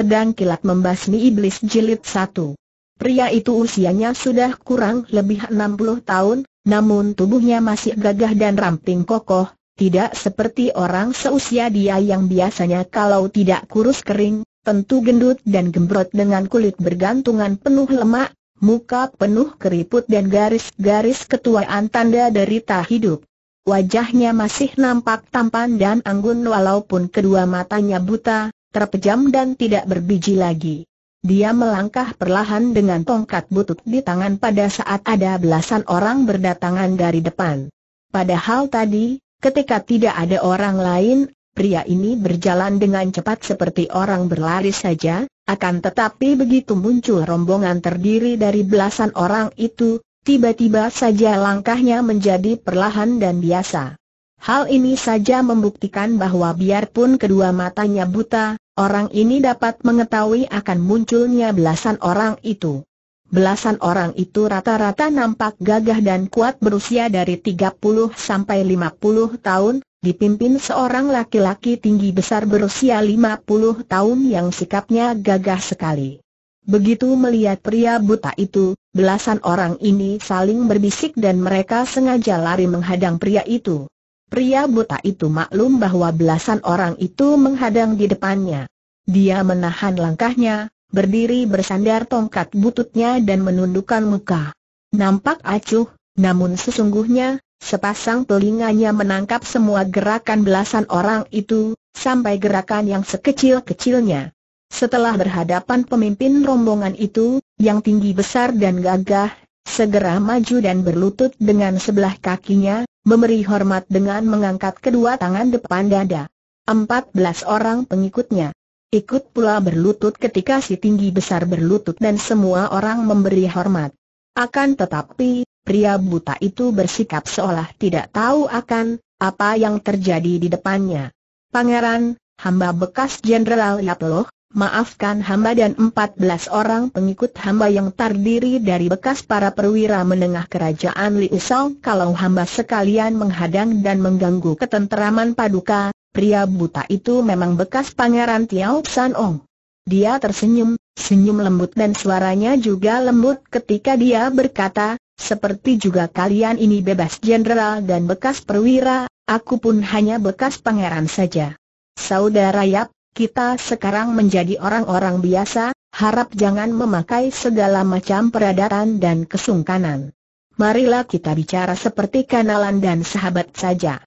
Pedang Kilat Membasmi Iblis Jilid satu. Pria itu usianya sudah kurang lebih 60 tahun, namun tubuhnya masih gagah dan ramping kokoh, tidak seperti orang seusia dia yang biasanya kalau tidak kurus kering, tentu gendut dan gembrot dengan kulit bergantungan penuh lemak, muka penuh keriput dan garis-garis ketuaan tanda derita hidup. Wajahnya masih nampak tampan dan anggun walaupun kedua matanya buta, terpejam dan tidak berbiji lagi. Dia melangkah perlahan dengan tongkat butut di tangan pada saat ada belasan orang berdatangan dari depan. Padahal tadi, ketika tidak ada orang lain, pria ini berjalan dengan cepat seperti orang berlari saja, akan tetapi begitu muncul rombongan terdiri dari belasan orang itu, tiba-tiba saja langkahnya menjadi perlahan dan biasa. Hal ini saja membuktikan bahwa biarpun kedua matanya buta, orang ini dapat mengetahui akan munculnya belasan orang itu. Belasan orang itu rata-rata nampak gagah dan kuat berusia dari 30 sampai 50 tahun, dipimpin seorang laki-laki tinggi besar berusia 50 tahun yang sikapnya gagah sekali. Begitu melihat pria buta itu, belasan orang ini saling berbisik dan mereka sengaja lari menghadang pria itu pria buta itu maklum bahwa belasan orang itu menghadang di depannya. Dia menahan langkahnya, berdiri bersandar tongkat bututnya dan menundukkan muka. Nampak acuh, namun sesungguhnya, sepasang telinganya menangkap semua gerakan belasan orang itu, sampai gerakan yang sekecil-kecilnya. Setelah berhadapan pemimpin rombongan itu, yang tinggi besar dan gagah, segera maju dan berlutut dengan sebelah kakinya, memberi hormat dengan mengangkat kedua tangan depan dada. Empat belas orang pengikutnya. Ikut pula berlutut ketika si tinggi besar berlutut dan semua orang memberi hormat. Akan tetapi, pria buta itu bersikap seolah tidak tahu akan apa yang terjadi di depannya. Pangeran, hamba bekas Jenderal Yaploh, Maafkan hamba dan 14 orang pengikut hamba yang terdiri dari bekas para perwira menengah kerajaan Liu kalau hamba sekalian menghadang dan mengganggu ketenteraman paduka, pria buta itu memang bekas pangeran Tiao San Ong. Dia tersenyum, senyum lembut dan suaranya juga lembut ketika dia berkata, seperti juga kalian ini bebas jenderal dan bekas perwira, aku pun hanya bekas pangeran saja. Saudara Yap, kita sekarang menjadi orang-orang biasa, harap jangan memakai segala macam peradatan dan kesungkanan. Marilah kita bicara seperti kenalan dan sahabat saja.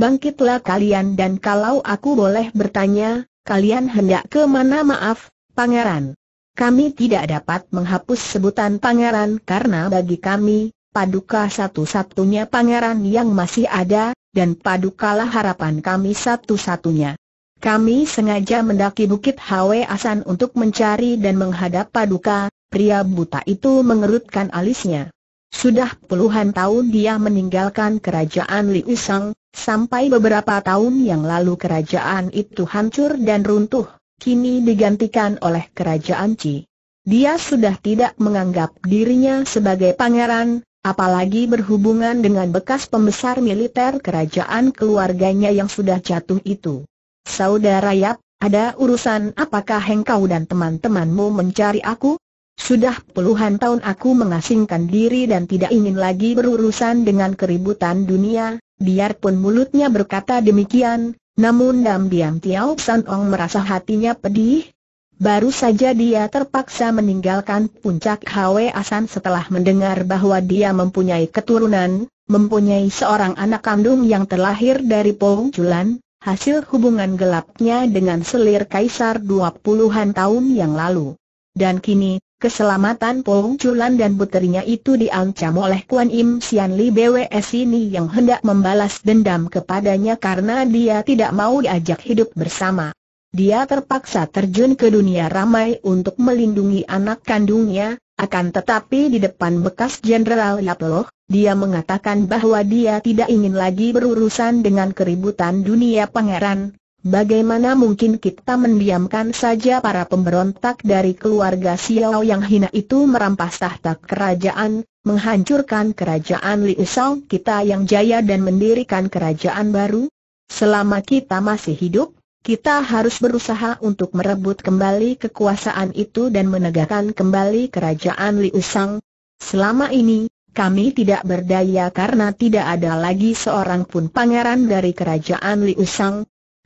Bangkitlah kalian dan kalau aku boleh bertanya, kalian hendak ke mana maaf, pangeran? Kami tidak dapat menghapus sebutan pangeran karena bagi kami, paduka satu-satunya pangeran yang masih ada, dan padukalah harapan kami satu-satunya. Kami sengaja mendaki Bukit Hwe Asan untuk mencari dan menghadap paduka, pria buta itu mengerutkan alisnya. Sudah puluhan tahun dia meninggalkan kerajaan Li Usang, sampai beberapa tahun yang lalu kerajaan itu hancur dan runtuh, kini digantikan oleh kerajaan Ci. Dia sudah tidak menganggap dirinya sebagai pangeran, apalagi berhubungan dengan bekas pembesar militer kerajaan keluarganya yang sudah jatuh itu. Saudara Yap, ada urusan apakah hengkau dan teman-temanmu mencari aku? Sudah puluhan tahun aku mengasingkan diri dan tidak ingin lagi berurusan dengan keributan dunia, biarpun mulutnya berkata demikian, namun diam-diam Tiao San Ong merasa hatinya pedih. Baru saja dia terpaksa meninggalkan puncak Hwe Asan setelah mendengar bahwa dia mempunyai keturunan, mempunyai seorang anak kandung yang terlahir dari Pong Julan, Hasil hubungan gelapnya dengan selir kaisar dua puluhan tahun yang lalu. Dan kini, keselamatan Pong Chulan dan puterinya itu diancam oleh Kuan Im Sian Li BWS ini yang hendak membalas dendam kepadanya karena dia tidak mau diajak hidup bersama. Dia terpaksa terjun ke dunia ramai untuk melindungi anak kandungnya, akan tetapi di depan bekas Jenderal Yapoloh, dia mengatakan bahwa dia tidak ingin lagi berurusan dengan keributan dunia pangeran. Bagaimana mungkin kita mendiamkan saja para pemberontak dari keluarga Xiao yang hina itu merampas tahta kerajaan, menghancurkan kerajaan Liu kita yang jaya dan mendirikan kerajaan baru? Selama kita masih hidup, kita harus berusaha untuk merebut kembali kekuasaan itu dan menegakkan kembali kerajaan Liu Selama ini, kami tidak berdaya karena tidak ada lagi seorang pun pangeran dari kerajaan Liu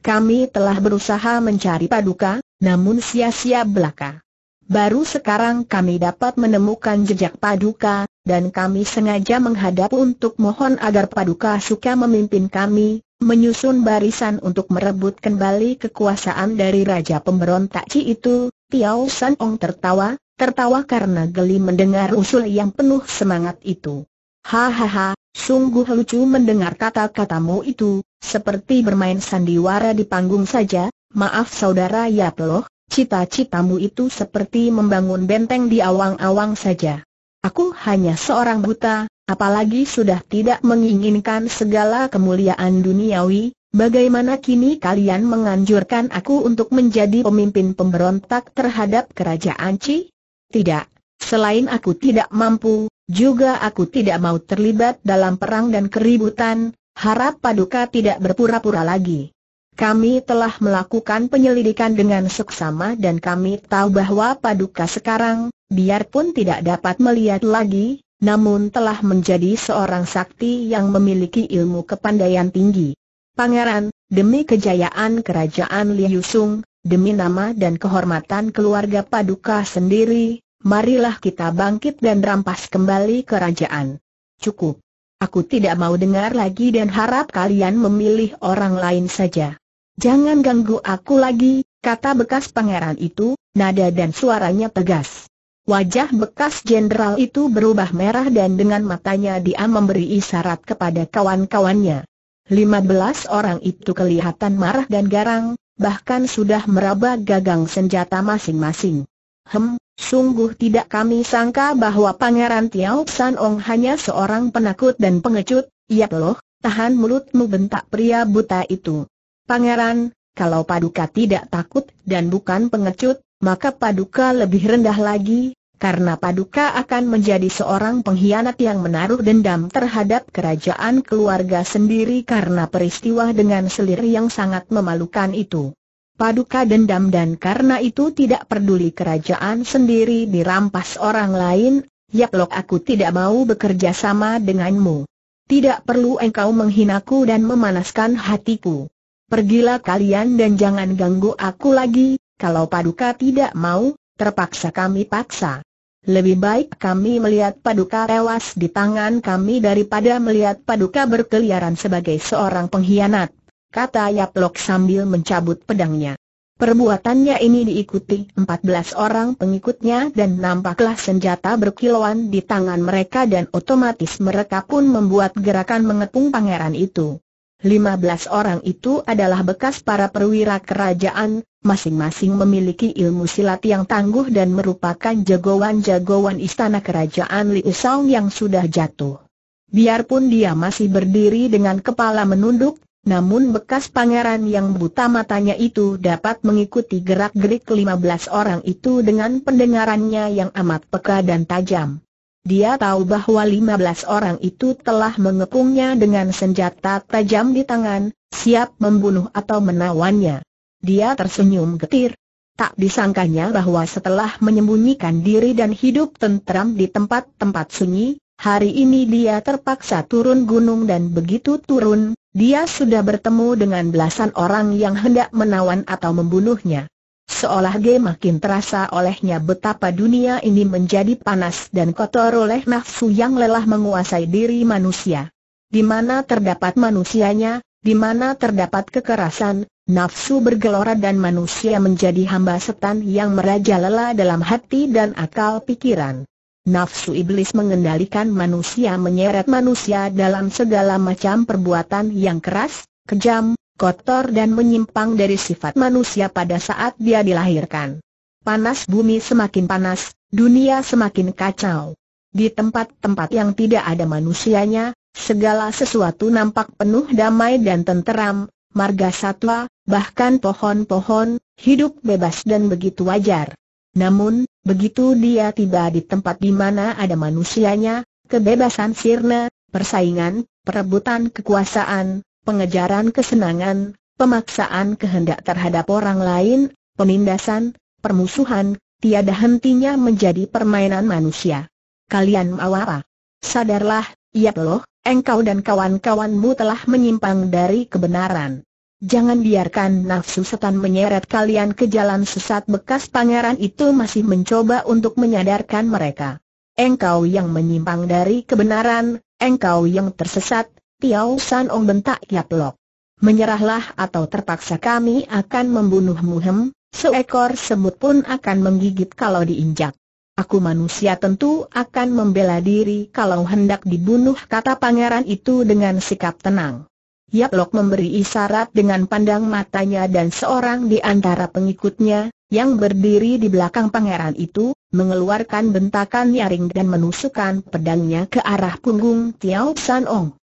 Kami telah berusaha mencari paduka, namun sia-sia belaka. Baru sekarang kami dapat menemukan jejak paduka, dan kami sengaja menghadap untuk mohon agar Paduka suka memimpin kami, menyusun barisan untuk merebut kembali kekuasaan dari Raja Pemberontak Ci itu, Tiao San Ong tertawa, tertawa karena geli mendengar usul yang penuh semangat itu. Hahaha, sungguh lucu mendengar kata-katamu itu, seperti bermain sandiwara di panggung saja, maaf saudara Yaploh, cita-citamu itu seperti membangun benteng di awang-awang saja. Aku hanya seorang buta, apalagi sudah tidak menginginkan segala kemuliaan duniawi, bagaimana kini kalian menganjurkan aku untuk menjadi pemimpin pemberontak terhadap kerajaan Ci? Tidak, selain aku tidak mampu, juga aku tidak mau terlibat dalam perang dan keributan, harap Paduka tidak berpura-pura lagi. Kami telah melakukan penyelidikan dengan seksama dan kami tahu bahwa Paduka sekarang, biarpun tidak dapat melihat lagi, namun telah menjadi seorang sakti yang memiliki ilmu kepandaian tinggi. Pangeran, demi kejayaan kerajaan Liu Sung, demi nama dan kehormatan keluarga Paduka sendiri, marilah kita bangkit dan rampas kembali kerajaan. Cukup. Aku tidak mau dengar lagi dan harap kalian memilih orang lain saja. Jangan ganggu aku lagi, kata bekas pangeran itu, nada dan suaranya tegas. Wajah bekas jenderal itu berubah merah dan dengan matanya dia memberi isyarat kepada kawan-kawannya. 15 orang itu kelihatan marah dan garang, bahkan sudah meraba gagang senjata masing-masing. Hem, sungguh tidak kami sangka bahwa Pangeran Tiao San Ong hanya seorang penakut dan pengecut, iya loh, tahan mulutmu bentak pria buta itu. Pangeran, kalau Paduka tidak takut dan bukan pengecut, maka Paduka lebih rendah lagi, karena Paduka akan menjadi seorang pengkhianat yang menaruh dendam terhadap kerajaan keluarga sendiri karena peristiwa dengan selir yang sangat memalukan itu. Paduka dendam dan karena itu tidak peduli kerajaan sendiri dirampas orang lain, Yaklok aku tidak mau bekerja sama denganmu. Tidak perlu engkau menghinaku dan memanaskan hatiku. Pergilah kalian dan jangan ganggu aku lagi, kalau Paduka tidak mau, terpaksa kami paksa. Lebih baik kami melihat Paduka tewas di tangan kami daripada melihat Paduka berkeliaran sebagai seorang pengkhianat, kata Yaplok sambil mencabut pedangnya. Perbuatannya ini diikuti 14 orang pengikutnya dan nampaklah senjata berkilauan di tangan mereka dan otomatis mereka pun membuat gerakan mengepung pangeran itu. 15 orang itu adalah bekas para perwira kerajaan, masing-masing memiliki ilmu silat yang tangguh dan merupakan jagoan-jagoan istana kerajaan Liu Song yang sudah jatuh. Biarpun dia masih berdiri dengan kepala menunduk, namun bekas pangeran yang buta matanya itu dapat mengikuti gerak-gerik 15 orang itu dengan pendengarannya yang amat peka dan tajam. Dia tahu bahwa lima belas orang itu telah mengepungnya dengan senjata tajam di tangan, siap membunuh atau menawannya. Dia tersenyum getir. Tak disangkanya bahwa setelah menyembunyikan diri dan hidup tentram di tempat-tempat sunyi, hari ini dia terpaksa turun gunung dan begitu turun, dia sudah bertemu dengan belasan orang yang hendak menawan atau membunuhnya. Seolah G makin terasa olehnya betapa dunia ini menjadi panas dan kotor oleh nafsu yang lelah menguasai diri manusia. Di mana terdapat manusianya, di mana terdapat kekerasan, nafsu bergelora dan manusia menjadi hamba setan yang merajalela dalam hati dan akal pikiran. Nafsu iblis mengendalikan manusia menyeret manusia dalam segala macam perbuatan yang keras, kejam, kotor dan menyimpang dari sifat manusia pada saat dia dilahirkan. Panas bumi semakin panas, dunia semakin kacau. Di tempat-tempat yang tidak ada manusianya, segala sesuatu nampak penuh damai dan tenteram, marga satwa, bahkan pohon-pohon, hidup bebas dan begitu wajar. Namun, begitu dia tiba di tempat di mana ada manusianya, kebebasan sirna, persaingan, perebutan kekuasaan, pengejaran kesenangan, pemaksaan kehendak terhadap orang lain, penindasan, permusuhan, tiada hentinya menjadi permainan manusia. Kalian mawara. Sadarlah, ya loh, engkau dan kawan-kawanmu telah menyimpang dari kebenaran. Jangan biarkan nafsu setan menyeret kalian ke jalan sesat bekas pangeran itu masih mencoba untuk menyadarkan mereka. Engkau yang menyimpang dari kebenaran, engkau yang tersesat, Tiau San Ong bentak Yaplok. Menyerahlah atau terpaksa kami akan membunuhmu hem, seekor semut pun akan menggigit kalau diinjak. Aku manusia tentu akan membela diri kalau hendak dibunuh kata pangeran itu dengan sikap tenang. Yaplok memberi isyarat dengan pandang matanya dan seorang di antara pengikutnya, yang berdiri di belakang pangeran itu, mengeluarkan bentakan nyaring dan menusukkan pedangnya ke arah punggung Tiau San Ong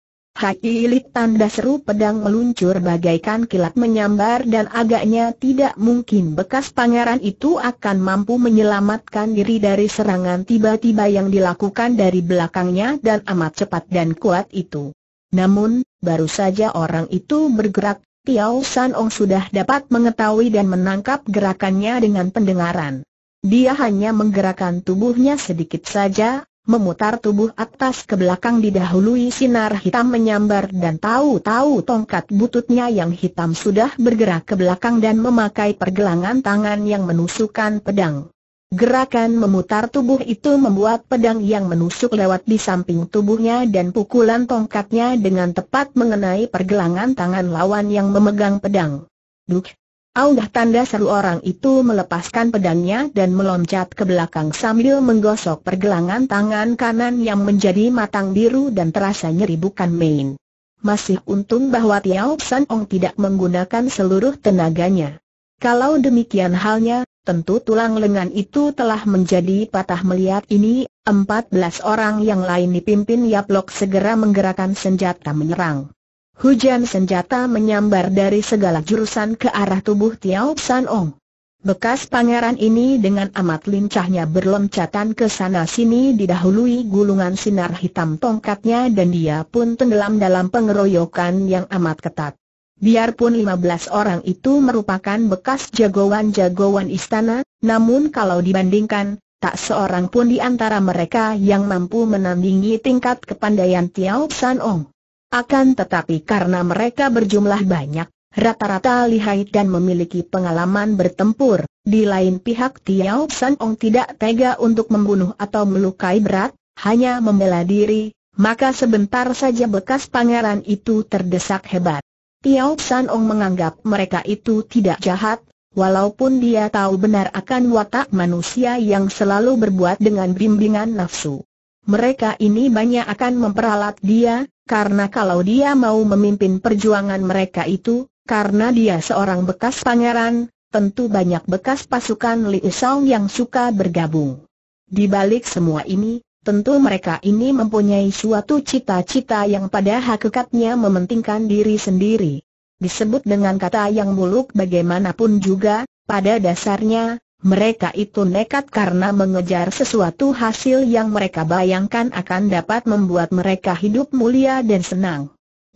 ilik tanda seru pedang meluncur bagaikan kilat menyambar dan agaknya tidak mungkin bekas pangeran itu akan mampu menyelamatkan diri dari serangan tiba-tiba yang dilakukan dari belakangnya dan amat cepat dan kuat itu. Namun, baru saja orang itu bergerak, Tiao San Ong sudah dapat mengetahui dan menangkap gerakannya dengan pendengaran. Dia hanya menggerakkan tubuhnya sedikit saja, memutar tubuh atas ke belakang didahului sinar hitam menyambar dan tahu-tahu tongkat bututnya yang hitam sudah bergerak ke belakang dan memakai pergelangan tangan yang menusukkan pedang. Gerakan memutar tubuh itu membuat pedang yang menusuk lewat di samping tubuhnya dan pukulan tongkatnya dengan tepat mengenai pergelangan tangan lawan yang memegang pedang. Duk, Augah tanda seru orang itu melepaskan pedangnya dan meloncat ke belakang sambil menggosok pergelangan tangan kanan yang menjadi matang biru dan terasa nyeri bukan main. Masih untung bahwa Tiao San Ong tidak menggunakan seluruh tenaganya. Kalau demikian halnya, Tentu tulang lengan itu telah menjadi patah melihat ini, 14 orang yang lain dipimpin Yaplok segera menggerakkan senjata menyerang. Hujan senjata menyambar dari segala jurusan ke arah tubuh Tiao San Ong. Bekas pangeran ini dengan amat lincahnya berloncatan ke sana-sini didahului gulungan sinar hitam tongkatnya dan dia pun tenggelam dalam pengeroyokan yang amat ketat. Biarpun lima belas orang itu merupakan bekas jagoan-jagoan istana, namun kalau dibandingkan, tak seorang pun di antara mereka yang mampu menandingi tingkat kepandaian Tiao San Ong. Akan tetapi karena mereka berjumlah banyak, rata-rata lihai dan memiliki pengalaman bertempur, di lain pihak Tiao San Ong tidak tega untuk membunuh atau melukai berat, hanya membela diri, maka sebentar saja bekas pangeran itu terdesak hebat. Tiao San Ong menganggap mereka itu tidak jahat, walaupun dia tahu benar akan watak manusia yang selalu berbuat dengan bimbingan nafsu. Mereka ini banyak akan memperalat dia, karena kalau dia mau memimpin perjuangan mereka itu, karena dia seorang bekas pangeran, tentu banyak bekas pasukan Li Usong yang suka bergabung. Di balik semua ini, tentu mereka ini mempunyai suatu cita-cita yang pada hakikatnya mementingkan diri sendiri. Disebut dengan kata yang muluk, bagaimanapun juga, pada dasarnya, mereka itu nekat karena mengejar sesuatu hasil yang mereka bayangkan akan dapat membuat mereka hidup mulia dan senang.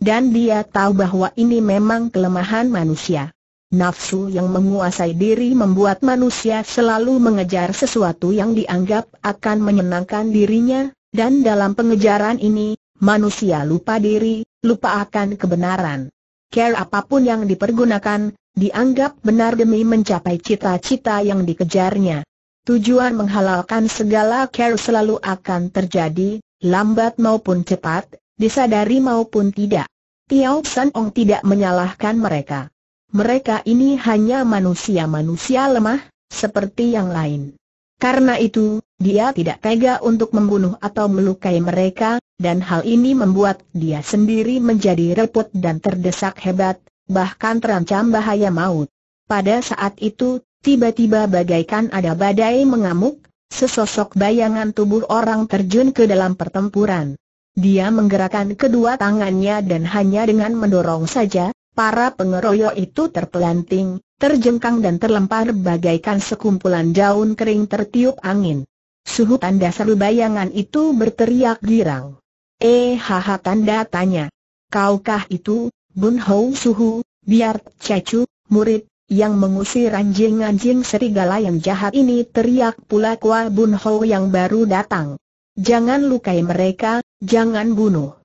Dan dia tahu bahwa ini memang kelemahan manusia. Nafsu yang menguasai diri membuat manusia selalu mengejar sesuatu yang dianggap akan menyenangkan dirinya, dan dalam pengejaran ini, manusia lupa diri, lupa akan kebenaran. Care apapun yang dipergunakan, dianggap benar demi mencapai cita-cita yang dikejarnya. Tujuan menghalalkan segala care selalu akan terjadi, lambat maupun cepat, disadari maupun tidak. Tiao San Ong tidak menyalahkan mereka. Mereka ini hanya manusia-manusia lemah, seperti yang lain. Karena itu, dia tidak tega untuk membunuh atau melukai mereka, dan hal ini membuat dia sendiri menjadi repot dan terdesak hebat, bahkan terancam bahaya maut. Pada saat itu, tiba-tiba bagaikan ada badai mengamuk, sesosok bayangan tubuh orang terjun ke dalam pertempuran. Dia menggerakkan kedua tangannya dan hanya dengan mendorong saja, para pengeroyok itu terpelanting, terjengkang dan terlempar bagaikan sekumpulan daun kering tertiup angin. Suhu tanda seru bayangan itu berteriak girang. Eh haha tanda tanya. Kaukah itu, Bun Hou Suhu, biar cecu murid, yang mengusir anjing-anjing serigala yang jahat ini teriak pula Kua Bun Hou yang baru datang. Jangan lukai mereka, jangan bunuh.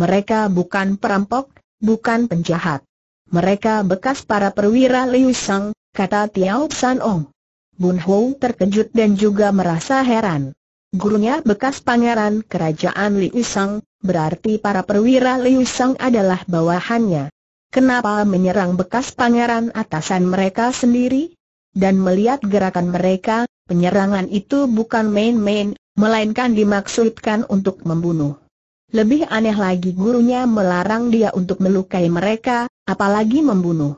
Mereka bukan perampok, bukan penjahat. Mereka bekas para perwira Liu Sang, kata Tiao San Ong. Bun Hou terkejut dan juga merasa heran gurunya bekas pangeran kerajaan Liu berarti para perwira Liu adalah bawahannya. Kenapa menyerang bekas pangeran atasan mereka sendiri? Dan melihat gerakan mereka, penyerangan itu bukan main-main, melainkan dimaksudkan untuk membunuh. Lebih aneh lagi gurunya melarang dia untuk melukai mereka, apalagi membunuh.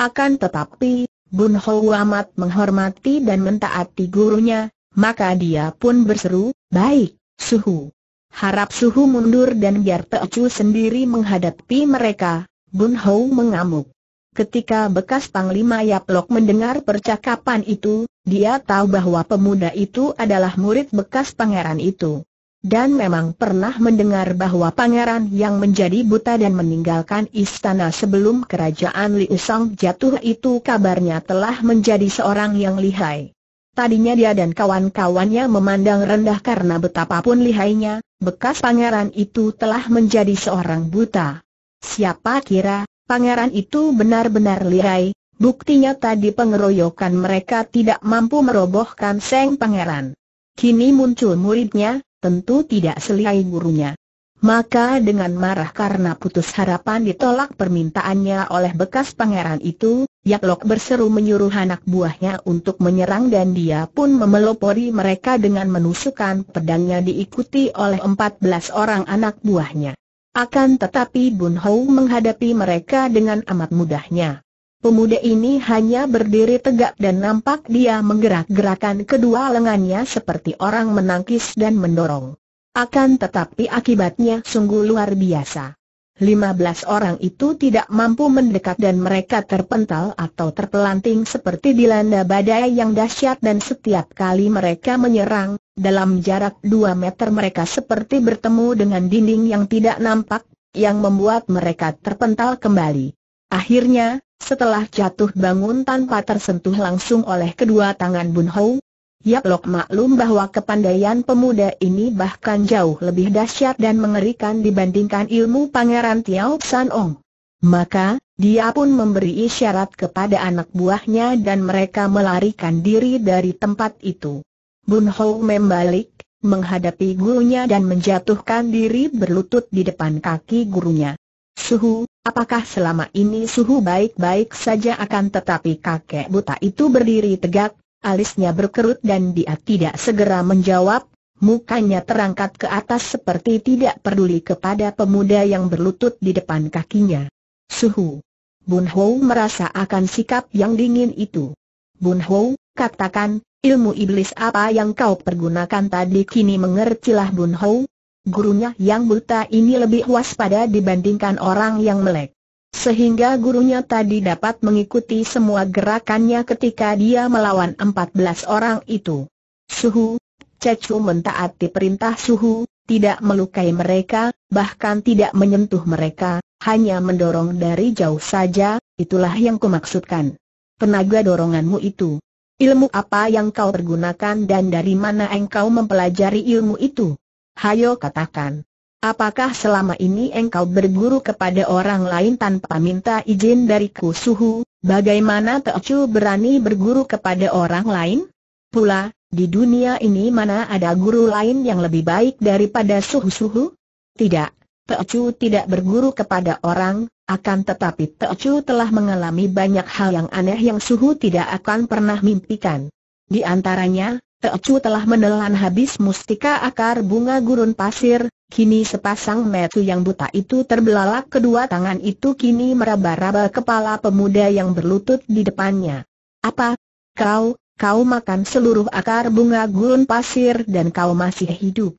Akan tetapi, Bun Hou amat menghormati dan mentaati gurunya, maka dia pun berseru, baik, suhu. Harap suhu mundur dan biar Teocu sendiri menghadapi mereka, Bun Hou mengamuk. Ketika bekas Panglima Yaplok mendengar percakapan itu, dia tahu bahwa pemuda itu adalah murid bekas pangeran itu. Dan memang pernah mendengar bahwa pangeran yang menjadi buta dan meninggalkan istana sebelum kerajaan Liu Song jatuh itu kabarnya telah menjadi seorang yang lihai. Tadinya dia dan kawan-kawannya memandang rendah karena betapapun lihainya, bekas pangeran itu telah menjadi seorang buta. Siapa kira, pangeran itu benar-benar lihai, buktinya tadi pengeroyokan mereka tidak mampu merobohkan Seng Pangeran. Kini muncul muridnya, tentu tidak selihai gurunya. Maka dengan marah karena putus harapan ditolak permintaannya oleh bekas pangeran itu, Yaklok berseru menyuruh anak buahnya untuk menyerang dan dia pun memelopori mereka dengan menusukkan pedangnya diikuti oleh 14 orang anak buahnya. Akan tetapi Bun Hou menghadapi mereka dengan amat mudahnya. Pemuda ini hanya berdiri tegak dan nampak dia menggerak-gerakan kedua lengannya seperti orang menangkis dan mendorong. Akan tetapi akibatnya sungguh luar biasa. 15 orang itu tidak mampu mendekat dan mereka terpental atau terpelanting seperti dilanda badai yang dahsyat dan setiap kali mereka menyerang, dalam jarak 2 meter mereka seperti bertemu dengan dinding yang tidak nampak, yang membuat mereka terpental kembali. Akhirnya, setelah jatuh bangun tanpa tersentuh langsung oleh kedua tangan Bun Hou, Yap Lok maklum bahwa kepandaian pemuda ini bahkan jauh lebih dahsyat dan mengerikan dibandingkan ilmu pangeran Tiau San Ong. Maka, dia pun memberi isyarat kepada anak buahnya dan mereka melarikan diri dari tempat itu. Bun Ho membalik, menghadapi gurunya dan menjatuhkan diri berlutut di depan kaki gurunya. Suhu, apakah selama ini Suhu baik-baik saja akan tetapi kakek buta itu berdiri tegak, alisnya berkerut dan dia tidak segera menjawab, mukanya terangkat ke atas seperti tidak peduli kepada pemuda yang berlutut di depan kakinya. Suhu. Bun Hou merasa akan sikap yang dingin itu. Bun Hou, katakan, ilmu iblis apa yang kau pergunakan tadi kini mengertilah Bun Hou? Gurunya yang buta ini lebih waspada dibandingkan orang yang melek. Sehingga gurunya tadi dapat mengikuti semua gerakannya ketika dia melawan 14 orang itu. Suhu, Cecu mentaati perintah Suhu, tidak melukai mereka, bahkan tidak menyentuh mereka, hanya mendorong dari jauh saja, itulah yang kumaksudkan. Penaga doronganmu itu. Ilmu apa yang kau pergunakan dan dari mana engkau mempelajari ilmu itu? Hayo katakan. Apakah selama ini engkau berguru kepada orang lain tanpa minta izin dariku suhu, bagaimana Teocu berani berguru kepada orang lain? Pula, di dunia ini mana ada guru lain yang lebih baik daripada suhu-suhu? Tidak, Teocu tidak berguru kepada orang, akan tetapi Teocu telah mengalami banyak hal yang aneh yang suhu tidak akan pernah mimpikan. Di antaranya, Teocu telah menelan habis mustika akar bunga gurun pasir, Kini sepasang metu yang buta itu terbelalak kedua tangan itu kini meraba-raba kepala pemuda yang berlutut di depannya. Apa? Kau, kau makan seluruh akar bunga gurun pasir dan kau masih hidup.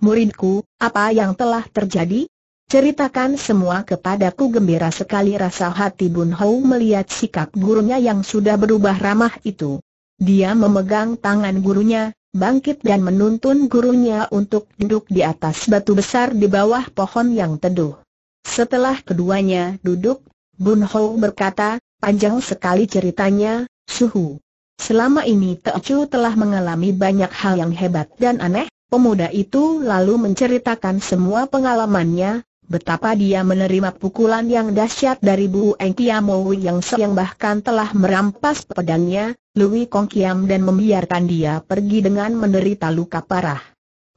Muridku, apa yang telah terjadi? Ceritakan semua kepadaku gembira sekali rasa hati Bun Hou melihat sikap gurunya yang sudah berubah ramah itu. Dia memegang tangan gurunya, bangkit dan menuntun gurunya untuk duduk di atas batu besar di bawah pohon yang teduh. Setelah keduanya duduk, Bun Ho berkata, panjang sekali ceritanya, Suhu. Selama ini Chu telah mengalami banyak hal yang hebat dan aneh, pemuda itu lalu menceritakan semua pengalamannya, betapa dia menerima pukulan yang dahsyat dari Bu Eng Kiamou yang seyang bahkan telah merampas pedangnya, Lui Kong Kiam dan membiarkan dia pergi dengan menderita luka parah.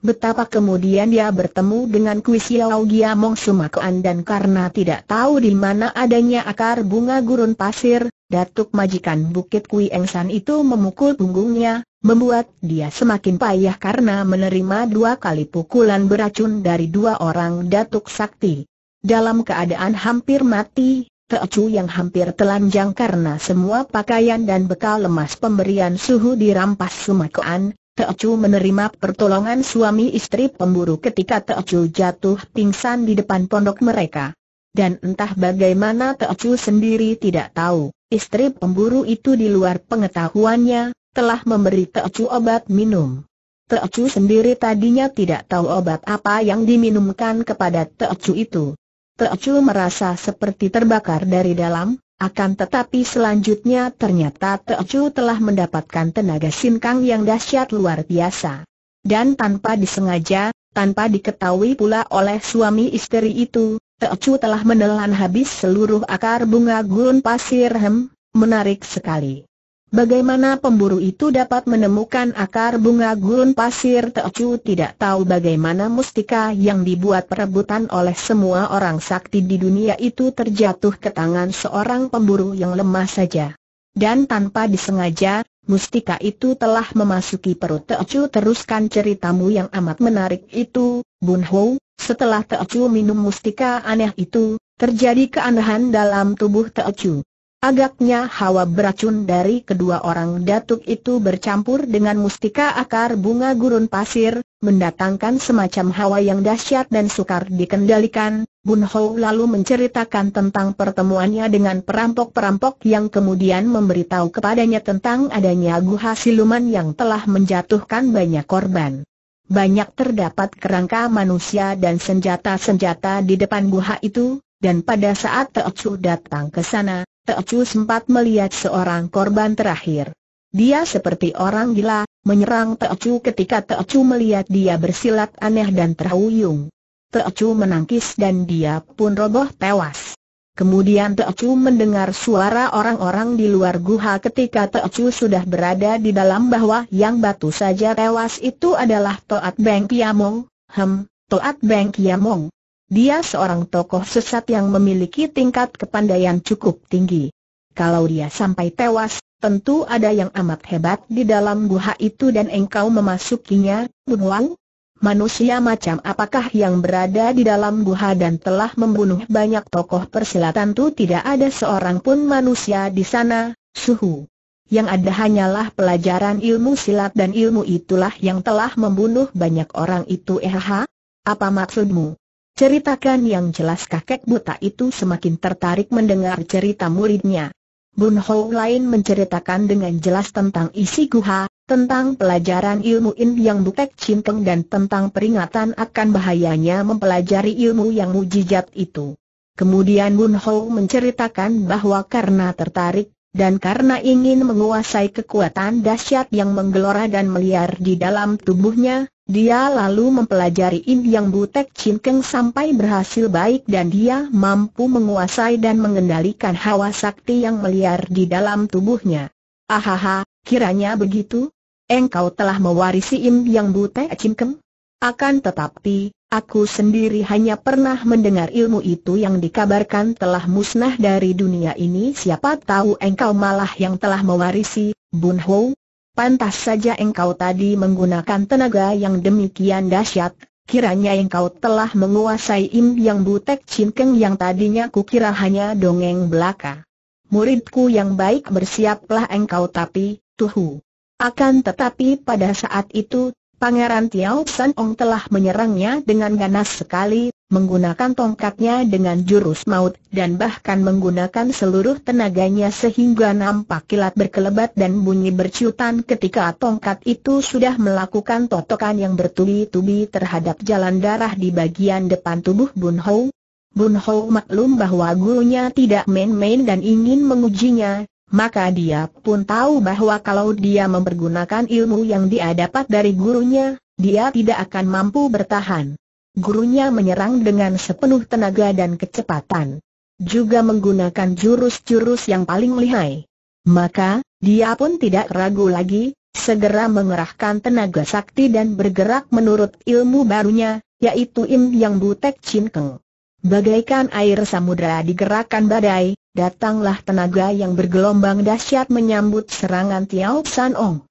Betapa kemudian dia bertemu dengan Kui Xiao Giamong Sumakuan dan karena tidak tahu di mana adanya akar bunga gurun pasir, datuk majikan Bukit Kui San itu memukul punggungnya, membuat dia semakin payah karena menerima dua kali pukulan beracun dari dua orang datuk sakti. Dalam keadaan hampir mati, Teocu yang hampir telanjang karena semua pakaian dan bekal lemas pemberian suhu dirampas sumakoan, Teocu menerima pertolongan suami istri pemburu ketika Teocu jatuh pingsan di depan pondok mereka. Dan entah bagaimana Teocu sendiri tidak tahu, istri pemburu itu di luar pengetahuannya, telah memberi Teocu obat minum. Teocu sendiri tadinya tidak tahu obat apa yang diminumkan kepada Teocu itu. Teocu merasa seperti terbakar dari dalam, akan tetapi selanjutnya ternyata Teocu telah mendapatkan tenaga sinkang yang dahsyat luar biasa. Dan tanpa disengaja, tanpa diketahui pula oleh suami istri itu, Teocu telah menelan habis seluruh akar bunga gurun pasir hem, menarik sekali. Bagaimana pemburu itu dapat menemukan akar bunga gurun pasir Teocu tidak tahu bagaimana mustika yang dibuat perebutan oleh semua orang sakti di dunia itu terjatuh ke tangan seorang pemburu yang lemah saja. Dan tanpa disengaja, mustika itu telah memasuki perut Teocu teruskan ceritamu yang amat menarik itu, Bun Ho, setelah Teocu minum mustika aneh itu, terjadi keanehan dalam tubuh Teocu. Agaknya hawa beracun dari kedua orang datuk itu bercampur dengan mustika akar bunga gurun pasir, mendatangkan semacam hawa yang dahsyat dan sukar dikendalikan. Bun Ho lalu menceritakan tentang pertemuannya dengan perampok-perampok yang kemudian memberitahu kepadanya tentang adanya guha siluman yang telah menjatuhkan banyak korban. Banyak terdapat kerangka manusia dan senjata-senjata di depan guha itu, dan pada saat Teocu datang ke sana, Teocu sempat melihat seorang korban terakhir. Dia seperti orang gila, menyerang Teocu ketika Teocu melihat dia bersilat aneh dan terhuyung. Teocu menangkis dan dia pun roboh tewas. Kemudian Teocu mendengar suara orang-orang di luar guha ketika Teocu sudah berada di dalam bahwa yang batu saja tewas itu adalah Toat Beng Kiamong. Hem, Toat Beng Kiamong. Dia seorang tokoh sesat yang memiliki tingkat kepandaian cukup tinggi. Kalau dia sampai tewas, tentu ada yang amat hebat di dalam guha itu dan engkau memasukinya, Bunwang. Manusia macam apakah yang berada di dalam guha dan telah membunuh banyak tokoh persilatan tu tidak ada seorang pun manusia di sana, suhu. Yang ada hanyalah pelajaran ilmu silat dan ilmu itulah yang telah membunuh banyak orang itu eh ha? Apa maksudmu? Ceritakan yang jelas kakek buta itu semakin tertarik mendengar cerita muridnya. Bun Ho lain menceritakan dengan jelas tentang isi guha, tentang pelajaran ilmu in yang butek cinteng dan tentang peringatan akan bahayanya mempelajari ilmu yang mujijat itu. Kemudian Bun Ho menceritakan bahwa karena tertarik, dan karena ingin menguasai kekuatan dahsyat yang menggelora dan meliar di dalam tubuhnya, dia lalu mempelajari Im Yang Butek Chin Keng sampai berhasil baik dan dia mampu menguasai dan mengendalikan hawa sakti yang meliar di dalam tubuhnya. Ahaha, kiranya begitu? Engkau telah mewarisi Im Yang Butek Chin Keng? Akan tetapi, aku sendiri hanya pernah mendengar ilmu itu yang dikabarkan telah musnah dari dunia ini Siapa tahu engkau malah yang telah mewarisi, Bun Ho, Pantas saja engkau tadi menggunakan tenaga yang demikian dahsyat, kiranya engkau telah menguasai Im Yang Butek Cinkeng yang tadinya kukira hanya dongeng belaka. Muridku yang baik bersiaplah engkau tapi, tuhu. Akan tetapi pada saat itu, Pangeran Tiau San Ong telah menyerangnya dengan ganas sekali, menggunakan tongkatnya dengan jurus maut dan bahkan menggunakan seluruh tenaganya sehingga nampak kilat berkelebat dan bunyi berciutan ketika tongkat itu sudah melakukan totokan yang bertubi-tubi terhadap jalan darah di bagian depan tubuh Bun Ho. Bun Ho maklum bahwa gurunya tidak main-main dan ingin mengujinya, maka dia pun tahu bahwa kalau dia mempergunakan ilmu yang dia dapat dari gurunya, dia tidak akan mampu bertahan gurunya menyerang dengan sepenuh tenaga dan kecepatan. Juga menggunakan jurus-jurus yang paling lihai. Maka, dia pun tidak ragu lagi, segera mengerahkan tenaga sakti dan bergerak menurut ilmu barunya, yaitu Im Yang Butek cinkeng. Bagaikan air samudera digerakkan badai, datanglah tenaga yang bergelombang dahsyat menyambut serangan Tiao San Ong.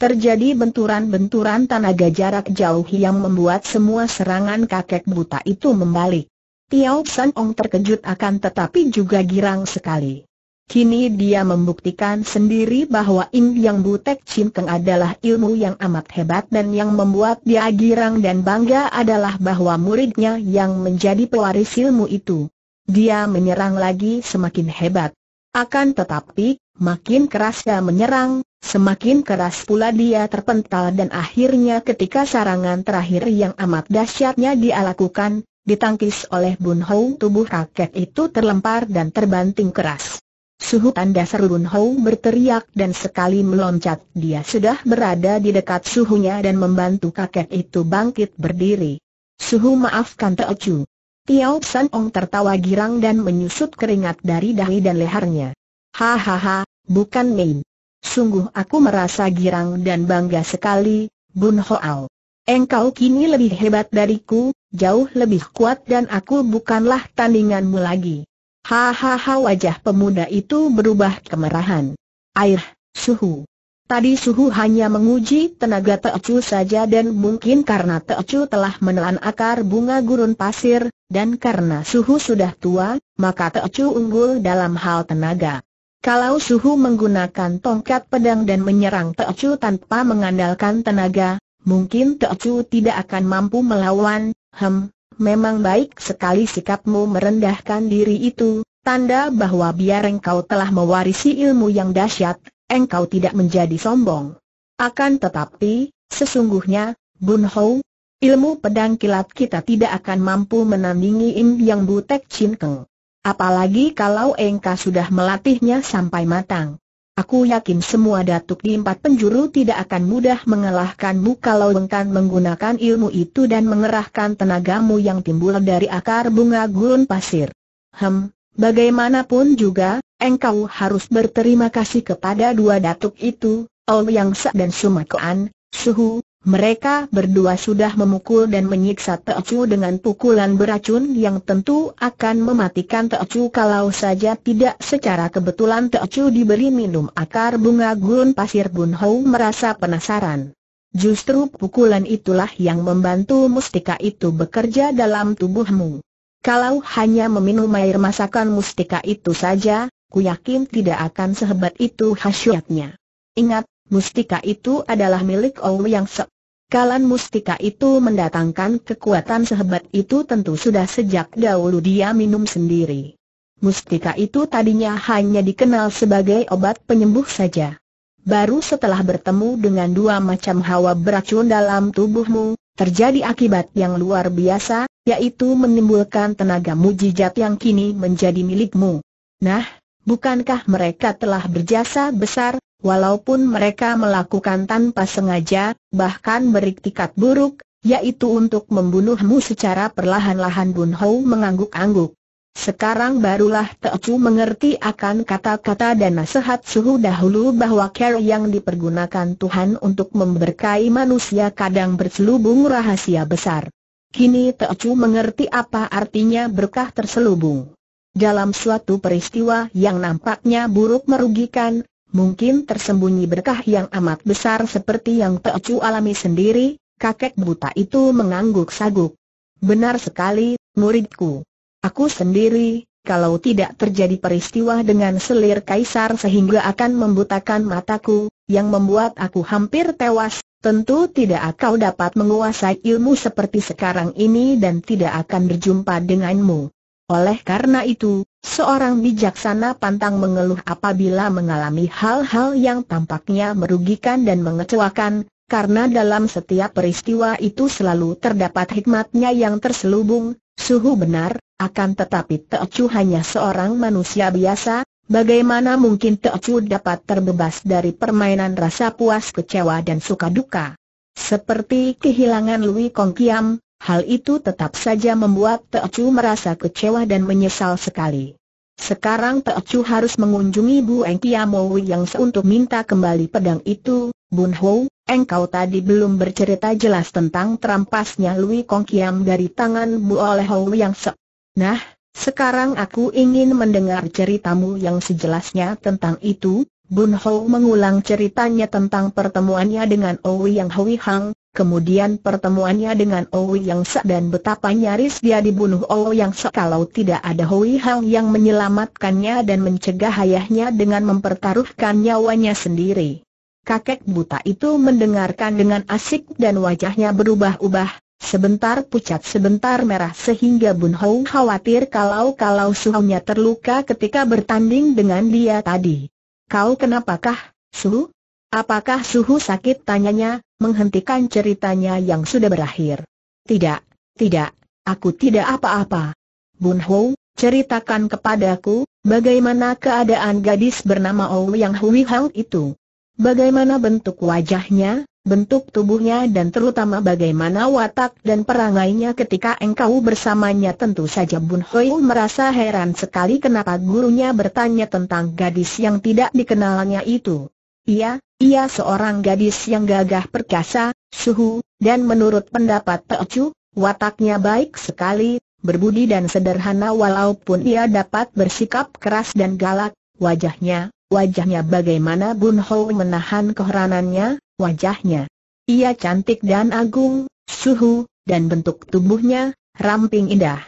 Terjadi benturan-benturan tenaga jarak jauh yang membuat semua serangan kakek buta itu membalik. Tiao San Ong terkejut akan tetapi juga girang sekali. Kini dia membuktikan sendiri bahwa Im Yang Butek Chin Keng adalah ilmu yang amat hebat dan yang membuat dia girang dan bangga adalah bahwa muridnya yang menjadi pewaris ilmu itu. Dia menyerang lagi semakin hebat. Akan tetapi, makin keras dia menyerang, Semakin keras pula dia terpental dan akhirnya ketika sarangan terakhir yang amat dahsyatnya dia lakukan, ditangkis oleh Bun Hou tubuh raket itu terlempar dan terbanting keras. Suhu tanda seru Bun Hou berteriak dan sekali meloncat dia sudah berada di dekat suhunya dan membantu kakek itu bangkit berdiri. Suhu maafkan Teocu. Tiao San Ong tertawa girang dan menyusut keringat dari dahi dan lehernya. Hahaha, bukan main. Sungguh aku merasa girang dan bangga sekali, Bun Hoao. Engkau kini lebih hebat dariku, jauh lebih kuat dan aku bukanlah tandinganmu lagi. Hahaha wajah pemuda itu berubah kemerahan. Air, suhu. Tadi suhu hanya menguji tenaga Teocu saja dan mungkin karena Teocu telah menelan akar bunga gurun pasir, dan karena suhu sudah tua, maka Teocu unggul dalam hal tenaga. Kalau suhu menggunakan tongkat pedang dan menyerang Teocu tanpa mengandalkan tenaga, mungkin Teocu tidak akan mampu melawan, hem, memang baik sekali sikapmu merendahkan diri itu, tanda bahwa biar engkau telah mewarisi ilmu yang dahsyat, engkau tidak menjadi sombong. Akan tetapi, sesungguhnya, Bun Hou, ilmu pedang kilat kita tidak akan mampu menandingi Im Yang Butek Chin Keng. Apalagi kalau engkau sudah melatihnya sampai matang. Aku yakin semua datuk di empat penjuru tidak akan mudah mengalahkanmu kalau engkau menggunakan ilmu itu dan mengerahkan tenagamu yang timbul dari akar bunga gurun pasir. Hem, bagaimanapun juga, engkau harus berterima kasih kepada dua datuk itu, Ol Yang Sa dan Sumakuan, Suhu, mereka berdua sudah memukul dan menyiksa Teocu dengan pukulan beracun yang tentu akan mematikan Teocu kalau saja tidak secara kebetulan Teocu diberi minum akar bunga gurun pasir Bun Hou merasa penasaran. Justru pukulan itulah yang membantu mustika itu bekerja dalam tubuhmu. Kalau hanya meminum air masakan mustika itu saja, ku yakin tidak akan sehebat itu khasiatnya. Ingat, mustika itu adalah milik yang Sek. Kalan mustika itu mendatangkan kekuatan sehebat itu tentu sudah sejak dahulu dia minum sendiri. Mustika itu tadinya hanya dikenal sebagai obat penyembuh saja. Baru setelah bertemu dengan dua macam hawa beracun dalam tubuhmu, terjadi akibat yang luar biasa, yaitu menimbulkan tenaga mujizat yang kini menjadi milikmu. Nah, bukankah mereka telah berjasa besar, walaupun mereka melakukan tanpa sengaja, bahkan beriktikat buruk, yaitu untuk membunuhmu secara perlahan-lahan Bun Hou mengangguk-angguk. Sekarang barulah Teochu mengerti akan kata-kata dan nasihat suhu dahulu bahwa care yang dipergunakan Tuhan untuk memberkai manusia kadang berselubung rahasia besar. Kini Teochu mengerti apa artinya berkah terselubung. Dalam suatu peristiwa yang nampaknya buruk merugikan, mungkin tersembunyi berkah yang amat besar seperti yang Teocu alami sendiri, kakek buta itu mengangguk-saguk. Benar sekali, muridku. Aku sendiri, kalau tidak terjadi peristiwa dengan selir kaisar sehingga akan membutakan mataku, yang membuat aku hampir tewas, tentu tidak akan dapat menguasai ilmu seperti sekarang ini dan tidak akan berjumpa denganmu. Oleh karena itu, seorang bijaksana pantang mengeluh apabila mengalami hal-hal yang tampaknya merugikan dan mengecewakan, karena dalam setiap peristiwa itu selalu terdapat hikmatnya yang terselubung, suhu benar, akan tetapi Teocu hanya seorang manusia biasa, bagaimana mungkin Teocu dapat terbebas dari permainan rasa puas kecewa dan suka duka. Seperti kehilangan Louis Kong Kiam, Hal itu tetap saja membuat Teocu merasa kecewa dan menyesal sekali. Sekarang Teocu harus mengunjungi Bu Eng Kiamowi yang seuntuk minta kembali pedang itu, Bun Ho, engkau tadi belum bercerita jelas tentang terampasnya Lui Kong Kiam dari tangan Bu oleh Ho yang se... Nah, sekarang aku ingin mendengar ceritamu yang sejelasnya tentang itu, Bun Ho mengulang ceritanya tentang pertemuannya dengan Owi Yang Hui Hang, Kemudian pertemuannya dengan Owi Yang Sa dan betapa nyaris dia dibunuh Owi Yang Sa kalau tidak ada Hui Hang yang menyelamatkannya dan mencegah ayahnya dengan mempertaruhkan nyawanya sendiri. Kakek buta itu mendengarkan dengan asik dan wajahnya berubah-ubah, sebentar pucat sebentar merah sehingga Bun Hou khawatir kalau-kalau suhunya terluka ketika bertanding dengan dia tadi. Kau kenapakah, Su? Apakah Suhu sakit tanyanya, menghentikan ceritanya yang sudah berakhir. Tidak, tidak, aku tidak apa-apa. Bun Ho, ceritakan kepadaku, bagaimana keadaan gadis bernama Ou Yang Hui Hang itu? Bagaimana bentuk wajahnya, bentuk tubuhnya dan terutama bagaimana watak dan perangainya ketika engkau bersamanya tentu saja Bun Ho merasa heran sekali kenapa gurunya bertanya tentang gadis yang tidak dikenalnya itu. Ia. Ia seorang gadis yang gagah perkasa, suhu, dan menurut pendapat Peocu, wataknya baik sekali, berbudi dan sederhana walaupun ia dapat bersikap keras dan galak, wajahnya, wajahnya bagaimana Bun Ho menahan keheranannya, wajahnya. Ia cantik dan agung, suhu, dan bentuk tubuhnya, ramping indah.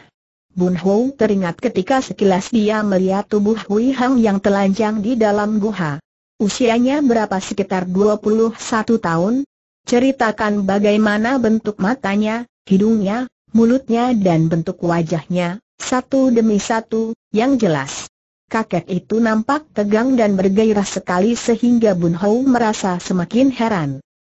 Bun Ho teringat ketika sekilas dia melihat tubuh Hui Hang yang telanjang di dalam guha. Usianya berapa sekitar 21 tahun? Ceritakan bagaimana bentuk matanya, hidungnya, mulutnya dan bentuk wajahnya, satu demi satu, yang jelas. Kakek itu nampak tegang dan bergairah sekali sehingga Bun Hou merasa semakin heran.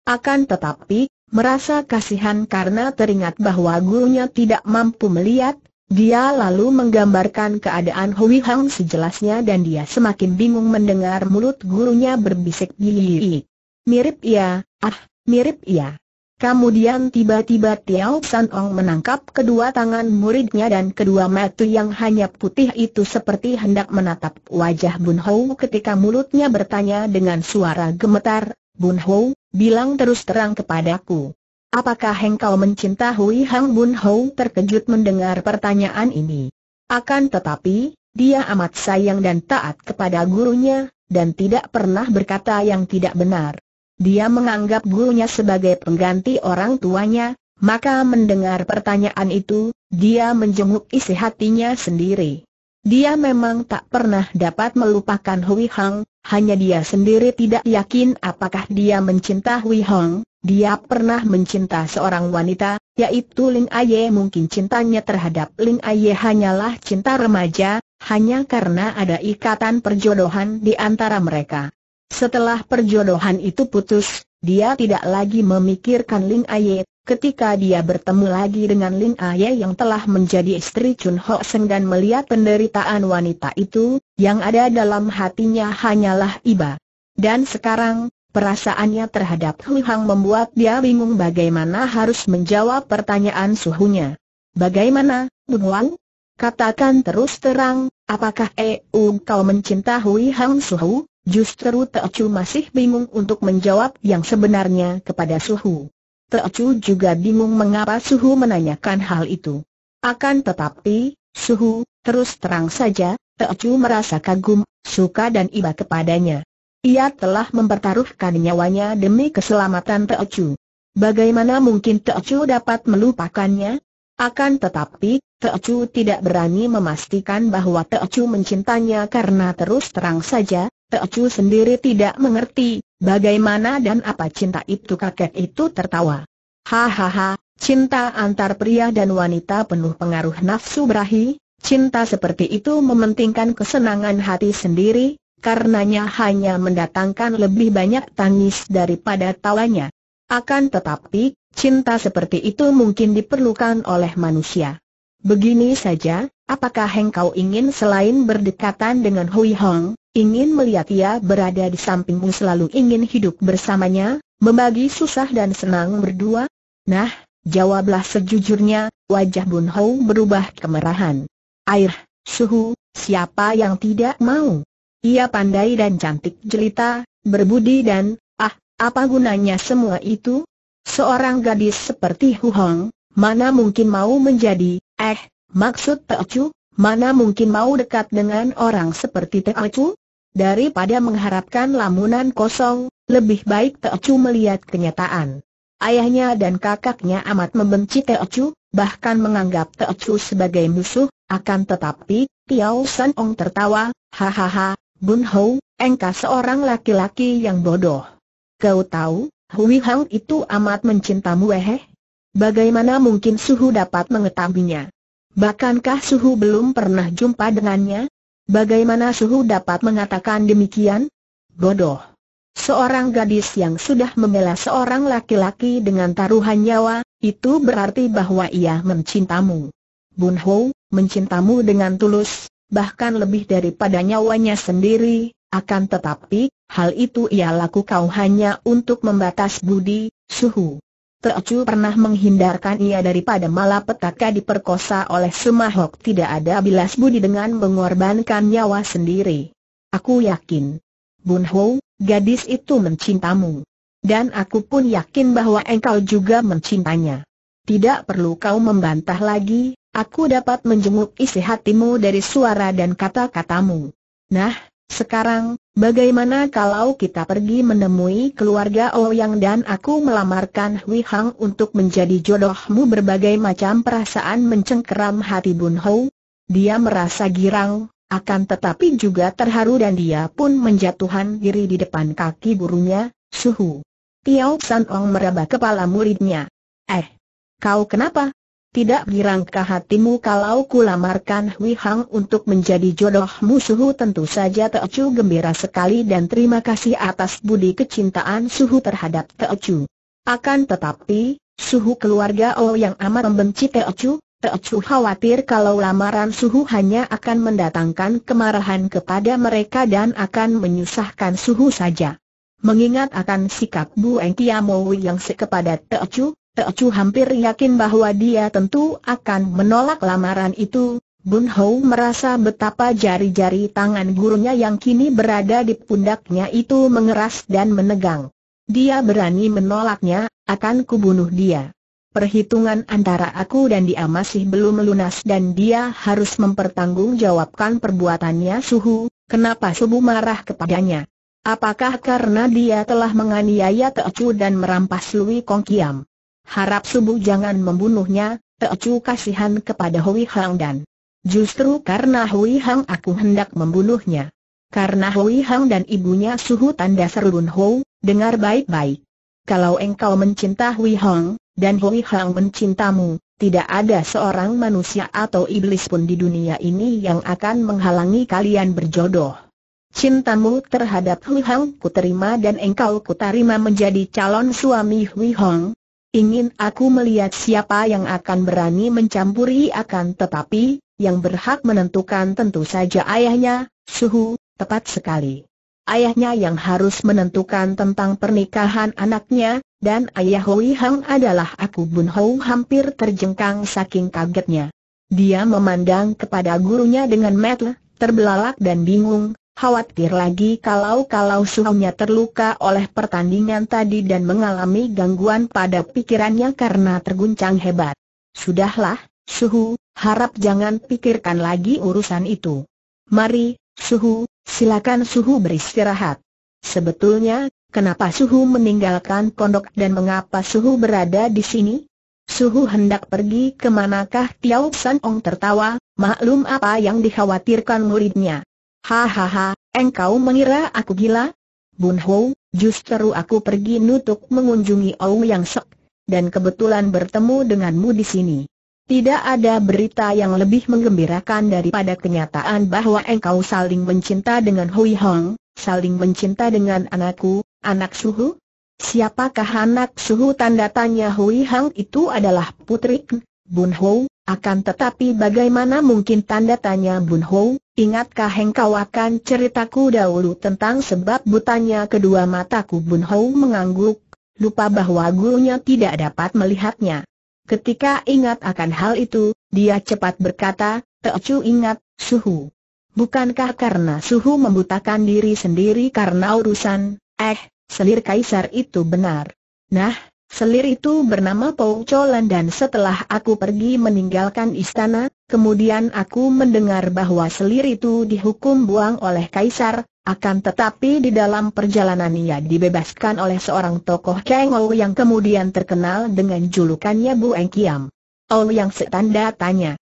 Akan tetapi, merasa kasihan karena teringat bahwa gurunya tidak mampu melihat, dia lalu menggambarkan keadaan Hui Hang sejelasnya dan dia semakin bingung mendengar mulut gurunya berbisik bilik. Mirip ya, ah, mirip ya. Kemudian tiba-tiba Tiao San Ong menangkap kedua tangan muridnya dan kedua mata yang hanya putih itu seperti hendak menatap wajah Bun Hou ketika mulutnya bertanya dengan suara gemetar, Bun Hou, bilang terus terang kepadaku. Apakah engkau mencintai Hang Bun Hou terkejut mendengar pertanyaan ini? Akan tetapi, dia amat sayang dan taat kepada gurunya, dan tidak pernah berkata yang tidak benar. Dia menganggap gurunya sebagai pengganti orang tuanya, maka mendengar pertanyaan itu, dia menjenguk isi hatinya sendiri. Dia memang tak pernah dapat melupakan Hui Hang, hanya dia sendiri tidak yakin apakah dia mencintai Hui Hang, dia pernah mencinta seorang wanita, yaitu Ling Aye mungkin cintanya terhadap Ling Aye hanyalah cinta remaja, hanya karena ada ikatan perjodohan di antara mereka. Setelah perjodohan itu putus, dia tidak lagi memikirkan Ling Aye, ketika dia bertemu lagi dengan Ling Aye yang telah menjadi istri Chun Ho Seng dan melihat penderitaan wanita itu, yang ada dalam hatinya hanyalah iba. Dan sekarang, Perasaannya terhadap Hui Hang membuat dia bingung bagaimana harus menjawab pertanyaan suhunya. Bagaimana, Bun Wang? Katakan terus terang, apakah EU eh, kau mencinta Hui Hang Suhu? Justru Chu masih bingung untuk menjawab yang sebenarnya kepada Suhu. Chu juga bingung mengapa Suhu menanyakan hal itu. Akan tetapi, Suhu, terus terang saja, Chu merasa kagum, suka dan iba kepadanya. Ia telah mempertaruhkan nyawanya demi keselamatan Teo Chu. Bagaimana mungkin Teo Chu dapat melupakannya? Akan tetapi, Teo Chu tidak berani memastikan bahwa Teo Chu mencintanya karena terus terang saja, Teo Chu sendiri tidak mengerti bagaimana dan apa cinta itu kakek itu tertawa. Hahaha, cinta antar pria dan wanita penuh pengaruh nafsu berahi, Cinta seperti itu mementingkan kesenangan hati sendiri, karenanya hanya mendatangkan lebih banyak tangis daripada tawanya. Akan tetapi, cinta seperti itu mungkin diperlukan oleh manusia. Begini saja, apakah engkau ingin selain berdekatan dengan Hui Hong, ingin melihat ia berada di sampingmu selalu ingin hidup bersamanya, membagi susah dan senang berdua? Nah, jawablah sejujurnya, wajah Bun Hou berubah kemerahan. Air, suhu, siapa yang tidak mau? Ia pandai dan cantik jelita, berbudi dan, ah, apa gunanya semua itu? Seorang gadis seperti Hu Hong, mana mungkin mau menjadi, eh, maksud Teo Chu, mana mungkin mau dekat dengan orang seperti Teo Chu? Daripada mengharapkan lamunan kosong, lebih baik Teo Chu melihat kenyataan. Ayahnya dan kakaknya amat membenci Teo Chu, bahkan menganggap Teo Chu sebagai musuh, akan tetapi, Tiao San Ong tertawa, hahaha, Bun Hou, engkau seorang laki-laki yang bodoh. Kau tahu, Hui Hang itu amat mencintamu eh? Bagaimana mungkin Suhu dapat mengetahuinya? Bahkankah Suhu belum pernah jumpa dengannya? Bagaimana Suhu dapat mengatakan demikian? Bodoh. Seorang gadis yang sudah membela seorang laki-laki dengan taruhan nyawa, itu berarti bahwa ia mencintamu. Bun Ho, mencintamu dengan tulus, bahkan lebih daripada nyawanya sendiri, akan tetapi, hal itu ia lakukan hanya untuk membatas budi, suhu. Teocu pernah menghindarkan ia daripada malapetaka diperkosa oleh Sumahok tidak ada bilas budi dengan mengorbankan nyawa sendiri. Aku yakin. Bun Ho, gadis itu mencintamu. Dan aku pun yakin bahwa engkau juga mencintanya. Tidak perlu kau membantah lagi, aku dapat menjenguk isi hatimu dari suara dan kata-katamu. Nah, sekarang, bagaimana kalau kita pergi menemui keluarga Ouyang oh dan aku melamarkan Hui Hang untuk menjadi jodohmu berbagai macam perasaan mencengkeram hati Bun Hou? Dia merasa girang, akan tetapi juga terharu dan dia pun menjatuhkan diri di depan kaki gurunya, Suhu. Tiao San Ong meraba kepala muridnya. Eh, kau kenapa? Tidak girangkah hatimu kalau kulamarkan Hui Hang untuk menjadi jodohmu Suhu tentu saja Teocu gembira sekali dan terima kasih atas budi kecintaan Suhu terhadap Teocu. Akan tetapi, Suhu keluarga Oh yang amat membenci Teocu, Teocu khawatir kalau lamaran Suhu hanya akan mendatangkan kemarahan kepada mereka dan akan menyusahkan Suhu saja. Mengingat akan sikap Bu Engkiamo yang sekepada Teocu, Chu hampir yakin bahwa dia tentu akan menolak lamaran itu. Bun Hou merasa betapa jari-jari tangan gurunya yang kini berada di pundaknya itu mengeras dan menegang. Dia berani menolaknya, akan kubunuh dia. Perhitungan antara aku dan dia masih belum lunas dan dia harus mempertanggungjawabkan perbuatannya Suhu, kenapa subuh marah kepadanya? Apakah karena dia telah menganiaya Teocu dan merampas Lui Kong Kiam? Harap subuh jangan membunuhnya, Ecu kasihan kepada Hui Hang dan justru karena Hui Hang aku hendak membunuhnya. Karena Hui Hang dan ibunya suhu tanda serubun Hou, dengar baik-baik. Kalau engkau mencinta Hui Hang, dan Hui Hang mencintamu, tidak ada seorang manusia atau iblis pun di dunia ini yang akan menghalangi kalian berjodoh. Cintamu terhadap Hui Hang ku terima dan engkau ku terima menjadi calon suami Hui Hong, Ingin aku melihat siapa yang akan berani mencampuri akan tetapi, yang berhak menentukan tentu saja ayahnya, suhu, tepat sekali. Ayahnya yang harus menentukan tentang pernikahan anaknya, dan ayah Hoi Hang adalah aku Bun Hou hampir terjengkang saking kagetnya. Dia memandang kepada gurunya dengan metel, terbelalak dan bingung, Khawatir lagi kalau-kalau suhunya terluka oleh pertandingan tadi dan mengalami gangguan pada pikirannya karena terguncang hebat. Sudahlah, Suhu, harap jangan pikirkan lagi urusan itu. Mari, Suhu, silakan Suhu beristirahat. Sebetulnya, kenapa Suhu meninggalkan pondok dan mengapa Suhu berada di sini? Suhu hendak pergi kemanakah Tiao San Ong tertawa, maklum apa yang dikhawatirkan muridnya. Hahaha, engkau mengira aku gila? Bun Ho, justru aku pergi nutuk mengunjungi Yang Sek, dan kebetulan bertemu denganmu di sini. Tidak ada berita yang lebih menggembirakan daripada kenyataan bahwa engkau saling mencinta dengan Hui Hong, saling mencinta dengan anakku, anak suhu. Siapakah anak suhu tanda tanya Hui Hong itu adalah putri Bun Ho, akan tetapi bagaimana mungkin tanda tanya Bun Ho, ingatkah engkau akan ceritaku dahulu tentang sebab butanya kedua mataku Bun Ho mengangguk, lupa bahwa gurunya tidak dapat melihatnya. Ketika ingat akan hal itu, dia cepat berkata, Teocu ingat, suhu. Bukankah karena suhu membutakan diri sendiri karena urusan, eh, selir kaisar itu benar. Nah, Selir itu bernama Pou Cholan dan setelah aku pergi meninggalkan istana, kemudian aku mendengar bahwa selir itu dihukum buang oleh kaisar, akan tetapi di dalam perjalanan ia dibebaskan oleh seorang tokoh Kengou yang kemudian terkenal dengan julukannya Bu Kiam. Oh yang setanda tanya.